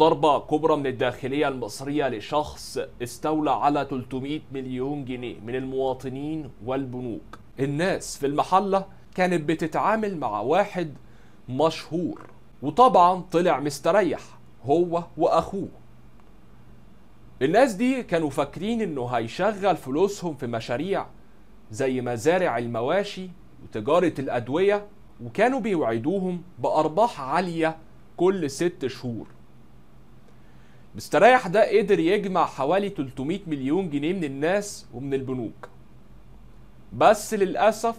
ضربة كبرى من الداخلية المصرية لشخص استولى على 300 مليون جنيه من المواطنين والبنوك الناس في المحلة كانت بتتعامل مع واحد مشهور وطبعا طلع مستريح هو وأخوه الناس دي كانوا فاكرين انه هيشغل فلوسهم في مشاريع زي مزارع المواشي وتجارة الأدوية وكانوا بيوعدوهم بأرباح عالية كل ست شهور مستريح ده قدر يجمع حوالي 300 مليون جنيه من الناس ومن البنوك بس للأسف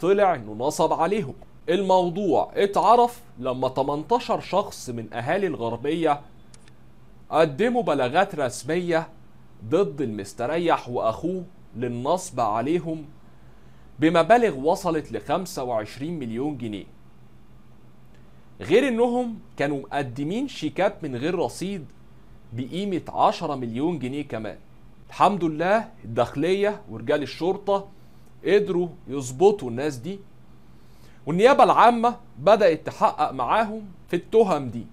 طلع انه نصب عليهم الموضوع اتعرف لما 18 شخص من أهالي الغربية قدموا بلاغات رسمية ضد المستريح وأخوه للنصب عليهم بمبالغ وصلت ل 25 مليون جنيه غير انهم كانوا مقدمين شيكات من غير رصيد بقيمه 10 مليون جنيه كمان الحمد لله الداخليه ورجال الشرطه قدروا يظبطوا الناس دي والنيابه العامه بدات تحقق معاهم في التهم دي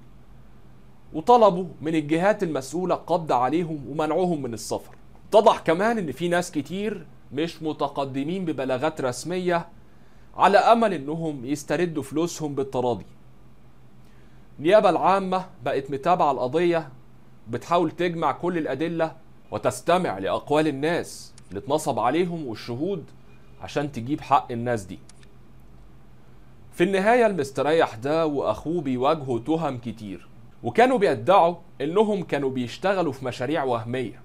وطلبوا من الجهات المسؤوله القبض عليهم ومنعوهم من السفر اتضح كمان ان في ناس كتير مش متقدمين ببلاغات رسميه على امل انهم يستردوا فلوسهم بالتراضي النيابه العامه بقت متابعه القضيه بتحاول تجمع كل الأدلة وتستمع لأقوال الناس اللي اتنصب عليهم والشهود عشان تجيب حق الناس دي في النهاية المستريح ده وأخوه بيواجهوا تهم كتير وكانوا بيدعوا إنهم كانوا بيشتغلوا في مشاريع وهمية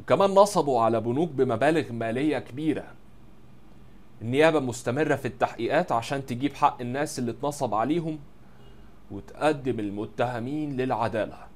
وكمان نصبوا على بنوك بمبالغ مالية كبيرة النيابة مستمرة في التحقيقات عشان تجيب حق الناس اللي اتنصب عليهم وتقدم المتهمين للعداله